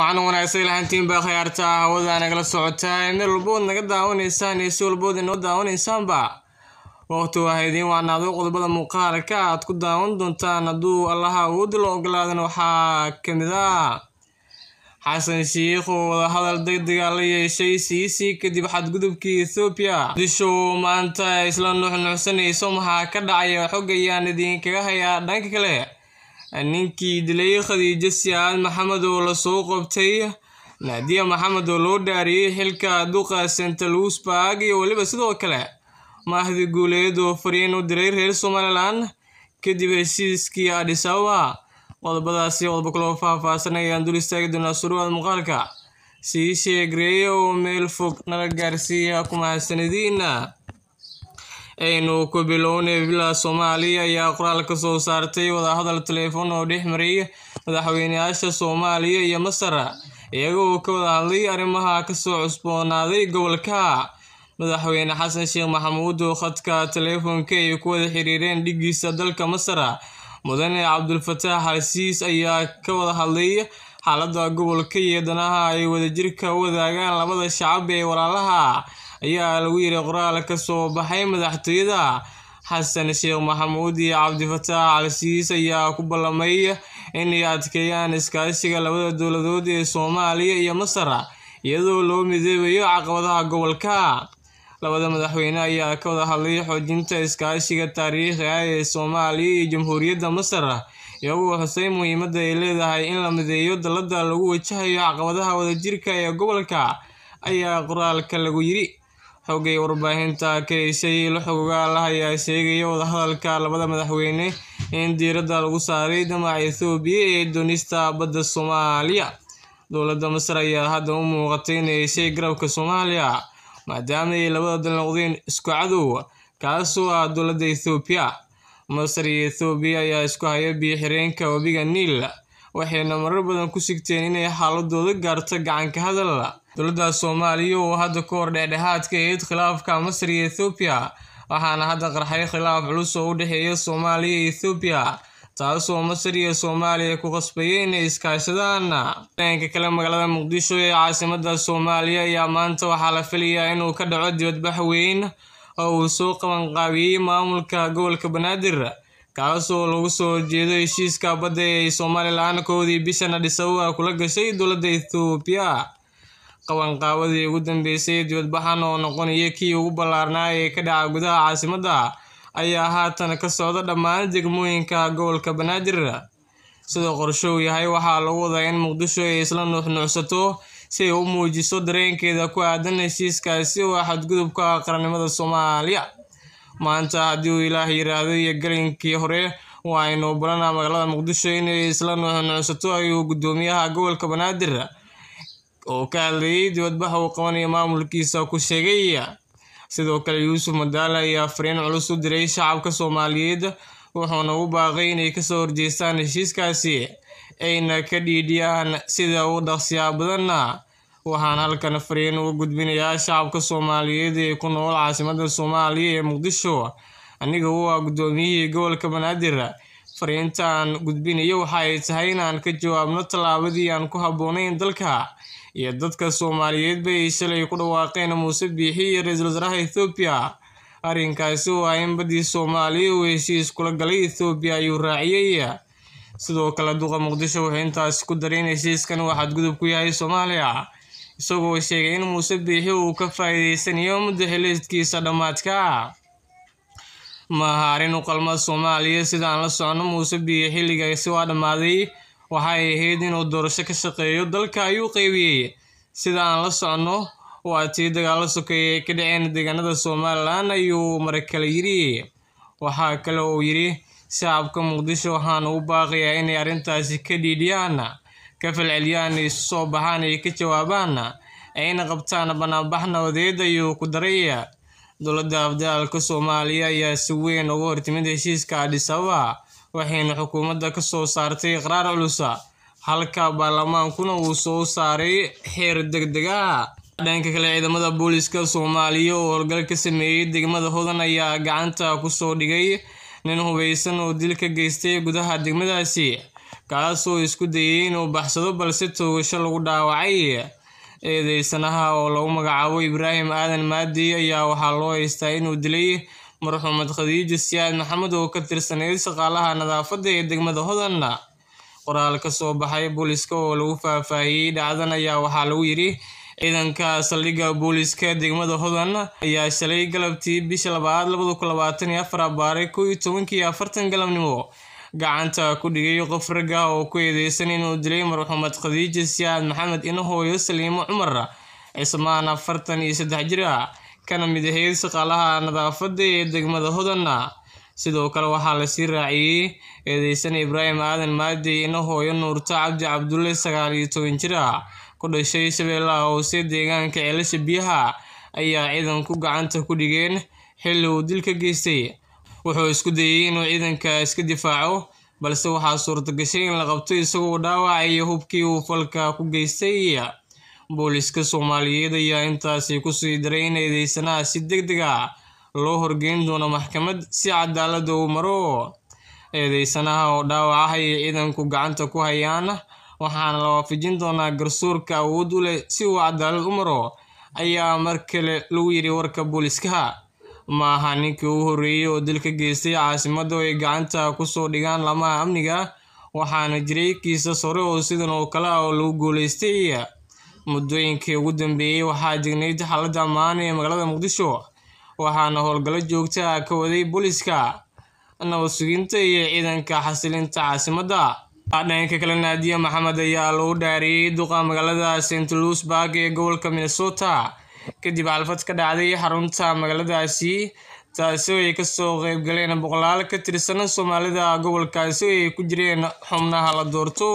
waan wanaagsan lahantiinba khayaarta hawada nagala socotaa meel walbood naga daawanaysaan iyo si walbood inoo daawanaysaanba waqti waa idiin waanaado qodobada muuqaalka aad ku daawan doontaan hadduu allaha awoodda la ogolaadan waxaa ka mid ah xasan shiikh oo wadahadal degdega ah la yeeshay siisi kadib xadgudubkii ethoobiya muqdisho maanta isla nuuxnuuxsanayso maxaa ka dhacaya xog ayaan idiinkaga hayaa dhanka kale ninkii dilayay khadiijo si-aad maxamed oo lasoo qabtay naadiya maxamed oo loo dhaariyay xilka duqa centaluis iyo weliba sidoo kale mahdi guuleed oo fariin u diray reer somalilan kadib heshiiskii adhisababa qodobadaasi qodobo kaloo faahfaahsan ayaan dul istaagi doonaa suruwaad muuqaalka sii sheeg oo meel fog nala gaarsiiya kumahadsanadiina aynu ku bilownay bila soomaaliya ayaa qoraal ka soo saartay wadahadal telefoon oo dhex mariyay madaxweyneyaasha soomaaliya iyo masar iyaga oo ka wada hadlay arrimaha kasoo cusboonaaday gobolka madaxweyne xasan sheekh maxamuud oo khadka telefoonka ay ku wada xiriireen dhiggiisa dalka masar mudane cabdulfataax xalsiis ayaa ka wada hadlay xaalada gobolka iyo danaha ay wadajirka u wadaagaan labada shacab ee walaalaha ayaa lagu yiri qoraal ka soo baxay madaxtooyada xasan sheekh maxamuud iyo cabdifataax calsiis ayaa ku ballamay inay adkeeyaan iskaashiga labada dowladood ee soomaaliya iyo masar iyadoo loo midoobayo caqabadaha gobolka labada madaxweyne ayaa ka wada hadlay xoojinta iskaashiga taariikhi ah ee soomaaliya iyo jamhuuriyadda masar iyagoo xusay muhiimadda ay leedahay in la mideeyo dalladda lagu wajahayo caqabadaha wadajirka ah ee gobolka ayaa qoraalka lagu yiri xogay warbaahinta ka heshay la xoggaala ayaa sheegaya wadahadalka labada madaxweyne in diiradda lagu saaray damaca ethoobiya ee doonista badda soomaaliya dowladda masar ayaa hadda u muuqatay inay heshay garabka soomaaliya maadaama ay labada dal noqdeen isku cadow kaasoo ah dowladda ethoobiya masar iyo ethoobiya ayaa isku haya biyo xireenka webiga niil waxayna marar badan ku sigteen inay xaaladooda gaarto gacanka hadal dowladda soomaaliya oo hadda ka hor dheexdhexaad ka ahayd khilaafka masar iyo ethoobiya waxaana hadda qarxay khilaaf culus oo u dhexeeya soomaaliya iyo ethoobiya taasoo masar iyo soomaaliya ku qasbayay inay iskaashadaan dareenka kale magaalada muqdisho ee caasimada soomaaliya ayaa maanta waxaa la filayaa inuu ka dhaco dibadbax weyn oo uu soo qabanqaabiyey maamulka gobolka banaadir kaasoo lagu soo jeedo heshiiska badda ee ay soomaalilan koodii bishana adhisabaha kula gashay dowladda ethoobiya qabanqaabadii ugu dambeysay dibadbaxan oo noqonaya kii ugu ballaarnaa ee ka dhaca gudaha caasimadda ayaa haatan ka socda dhammaan degmooyinka gobolka banaadir sida qorsho uu yahay waxaa lagu wadaa in muqdisho ay isla nuuxnuucsato si ay u muujiso dareenkeeda ku aadan heshiiskaasi oo xadgudubka qaranimada soomaaliya maanta haddii uu ilaah yiraahdo iyo galinkii hore waa aynu balanaa magaalada muqdisho inay isla nuuxnuucsato ayuu guddoomiyaha gobolka banaadir oo ka hadlayay dibadbaxa uu qabanaya maamulkiisa ku sheegaya sidoo kale yuusuf madaala ayaa afariin culus u diray shacabka soomaaliyeed wuxuuna u baaqay inay kasoo horjeestaan heshiiskaasi ayna ka dhiidhiyaan sida uu dhaqsiyaa badanna waxaan halkan fariin uga gudbinayaa shacabka soomaaliyeed ee ku nool caasimadda soomaaliya ee muqdisho aniga u ah guddoomiyihii gobolka banaadir fariinta gudbinayo waxa ay tahay inaan ka jawaabno tallaabadii aan ku habboonayn dalka iyo dadka soomaaliyeed bay shalay ku dhawaaqeen muuse biixi iyo ra-iisul wasaaraha ethoobiya arrinkaasi waa in baddii soomaaliya uu heshiis kula galay ethoobiya ayuu raaciyey sidoo kale duqa muqdisho wuxuu intaasi ku daray in heshiiskan waa xadgudub ku yahay soomaaliya isagoo sheegay in muuse biixi uu ka faa'iidaysanayo muddo xiliidkiisa dhammaadka mahaarin u qalma soomaaliya sida aan la socono muuse biye xilligaasi waa dhammaaday waxa ahayd inuu doorasho ka shaqeeyo dalka ayuu qeybiyey sida aan la socono waa tii dagaalo sokeeye ay ka dhaceen deegaanada somalilan ayuu marakale yiri waxaa kale uu yidhi shacabka muqdisho waxaana u baaqayaa inay arrintaasi ka dhiidhiyaan ka falceliyaan ay isu soo baxaan ay ka jawaabaan ayna qabtaan bannaanbax nabadeed ayuu ku daray dowladda abdaalka soomaaliya ayaa si weyn uga hortimid heshiiska adhis abaha waxayna xukuumadda ka soo saartay iqraar culusa halka baarlamaankuna uu soo saaray xeer degdeg ah dhanka kale ciidamada booliska soomaaliya oo howlgal ka sameeyey degmada hodan ayaa gacanta kusoo dhigay nin hubeysan oo dil ka geystay gudaha degmadaasi kaasoo isku dayay inuu baxsado balse toogasho lagu dhaawacay eedeysanaha oo lagu magacaabo ibraahim Aadan Maadi ayaa waxaa loo haystaa inuu dilay marxuumad Khadiija Siyaad Maxamed oo ka tirsaneyd shaqaalaha nadaafadda ee degmada Hodan. qoraal ka soo baxay booliska oo lagu faahfaahiyey dhacdan ayaa waxaa lagu yidhi ciidanka saldhigga booliska degmada hodan ayaa shalay galabtii bisha labaad labada kun labaatan iyo afar abaare kow iyo tobankii afartan galabnimo gacanta ku dhigay qof ragga oo ku eedeysan inuu dilay marxuumed khadiija siyaad maxamed ina hooyo saliimo cumar cismaan afartan iyo saddex jir ah kana mid ahayd shaqaalaha nadaafada ee degmada hodana sidoo kale waxaa lasii raaciyey eedeysan ibraahim aadan maadey ina hooyo nuurta cabdi cabdulle sagaal iyo toban jir ah ku dhashay shabeellaha hoose deegaanka ceelasha biyaha ayaa ciidanku gacanta ku dhigeen xilli uu dilka geystay wuxuu isku dayey inuu ciidanka iska difaaco balse waxaa suurtogashay in la qabto isagoo dhaawacaya hubkii uu falka ku geystay booliska soomaaliyeed ayaa intaasi kusii diray in eedeysanaha si deg deg a ah loo horgeyn doono maxkamad si cadaalada uu maro eedeysanaha oo dhaawac ah ciidanku gacanta ku hayaan waxaana la waafijin doonaa garsoorka awood u leh si uu cadaalad u maro ayaa mar kale lagu yidhi warka booliskaha maaha ninkii ugu horreeyey oo dilka geystay oo ay gacanta kusoo dhigaan lamaha amniga waxaana jiray kiisas hore oo sidan oo kale ah oo lagu guuleystay muddooyinkii ugu dambeeyey waxaa degnayd xaaladda ammaan ee magaalada muqdisho waxaana howlgallo joogta ah ka waday booliska nabad iyo ciidanka xasilinta caasimadda dhanka kale naadiya maxamed ayaa lagu dhaariyey duqa magaalada st louisburg ee gobolka minnesota kadib xalfad ka dhacday xarunta magaaladaasi taasi oo ay kasoo qeyb galeen boqolaal ka tirsanan soomaalida gobolkaasi ay ku jireen xubnaha la doorto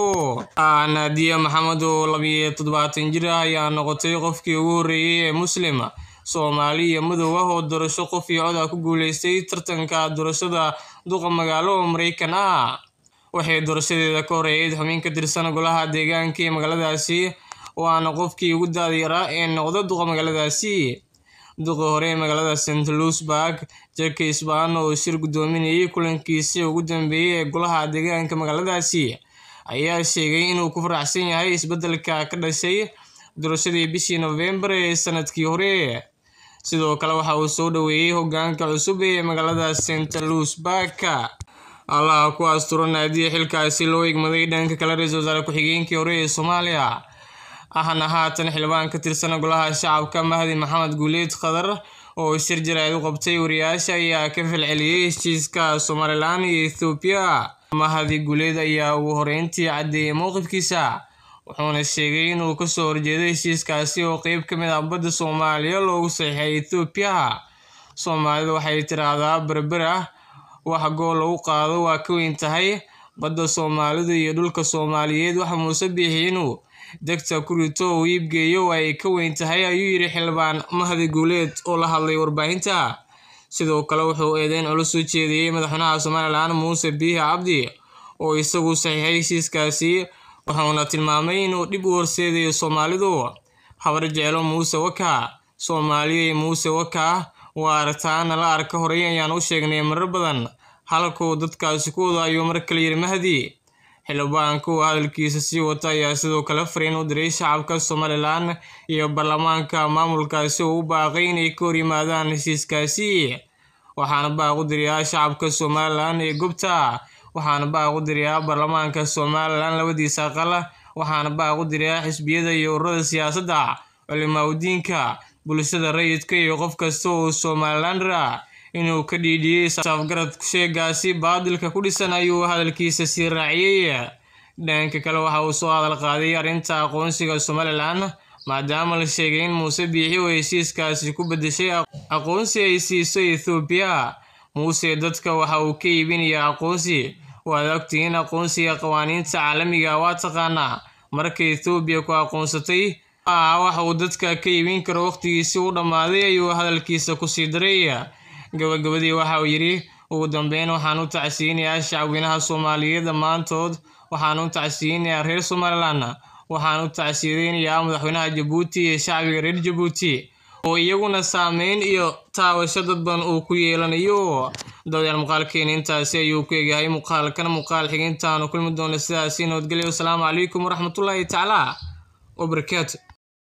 naadiya maxamed oo labiyo toddobaatan jir ah ayaa noqotay qofkii ugu horreeyey ee muslim soomaali iyo madow ah oo doorasho qof iyo cod ah ku guuleystay tartanka doorashada duqa magaalo oo maraykan ah waxay doorashadeeda ka horreeyeed xubin ka tirsan golaha deegaanka ee magaaladaasi waana qofkii ugu daada yaraa ee noqda duqa magaaladaasi duqa hore ee magaalada st louisburg jarka isbaano oo shir guddoominayay kulankiisii ugu dambeeyey ee golaha deegaanka magaaladaasi ayaa sheegay inuu ku faraxsan yahay isbeddelka ka dhashay doorashadii bishii novembar ee sanadkii hore sidoo kale waxa uu soo dhoweeyey hogaanka cusub ee magaalada st louisburg allaha ku asturan haddii xilkaasi loo igmaday dhanka kale ra-iisul wasaare ku-xigeenkii hore ee soomaaliya ahna haatan xildhibaan ka tirsan golaha shacabka mahdi maxamed guuleed khadar oo shir jaraa'id u qabtay wariyaasha ayaa ka falceliyey heshiiska somalilan iyo ethoobiya mahdi guuleed ayaa ugu horeyntii caddeeyey mowqifkiisa wuxuuna sheegay inuu kasoo horjeeday heshiiskaasi oo qeyb ka mid ah badda soomaaliya loogu saxiixay ethoobiya soomaalida waxay tiraahdaa berber ah wax gool lagu qaado waa ka weyn tahay badda soomaalidu iyo dhulka soomaaliyeed wax muuse biixi inuu degta kurito uu iibgeeyo waa ay ka weyn tahay ayuu yidhi xildhibaan mahdi guuleed oo la hadlay warbaahinta sidoo kale wuxuu eedeyn ula soo jeediyey madaxweynaha somalilan muuse biihi cabdi oo isagu saxiixay heshiiskaasi wuxuuna tilmaamay inuu dhib u horseedayo soomaalidu habar jecelo muuse waka soomaaliyey muuse waka waa aragtaana la arka horey ayaan u sheegnay marar badan halkuu dadkaasi ku wado ayuu mar kale yidhi mahdi Xildhibaanka uu hadalkiisa sii wata ayaa sidoo kale fariin u diray shacabka Somalilan iyo baarlamaanka maamulkaasi oo u baaqay inay ka hor yimaadaan heshiiskaasi waxaana baaq u dirayaa shacabka Somalilan ee gubta waxaana baaq u dirayaa baarlamaanka Somalilan labadiisa aqal waxaana baaq u dirayaa xisbiyada iyo ururada siyaasadda culimaa udiinka bulshada rayidka iyo qof kasta oo Somaliland inuu ka dhiidhiyey saafgaradku sheegaasi baadilka ku dhisan ayuu hadalkiisa sii raaciyey dhanka kale waxa uu soo hadal qaaday arrinta aqoonsiga somalilan maadaama la sheegay in muuse biixi oo heshiiskaasi ku beddeshay aqoonsi ay siiso ethoobiya muuse dadka waxa uu ka iibinayaa aqoonsi waad ogtay in aqoonsiga qawaaniinta caalamiga ah waa taqaanaa marka ethoobiya ku aqoonsatay ah, waxa uu dadka ka iibin karo wakhtigiisii u dhammaaday ayuu hadalkiisa kusii daray gabagabadii waxa uu yidhi ugu dambeyn waxaan u tacsiinayaa shacwinaha soomaaliyeed dhammaantood waxaan u tacsiyinayaa reer somalilanna waxaan u tacsiyadeynayaa madaxweynaha jabuuti iyo shacbiga reer jabuuti oo iyaguna saameyn iyo taabasho dad badan uu ku yeelanayo dawadayaal muuqaalkeena intaasi ayuu ku egyahay muuqaalkan muuqaal xigintaanu kulmi doona sidaasi nabadgelyo wasalaamu calaykum waraxmatullaahi tacaala wabarakaatu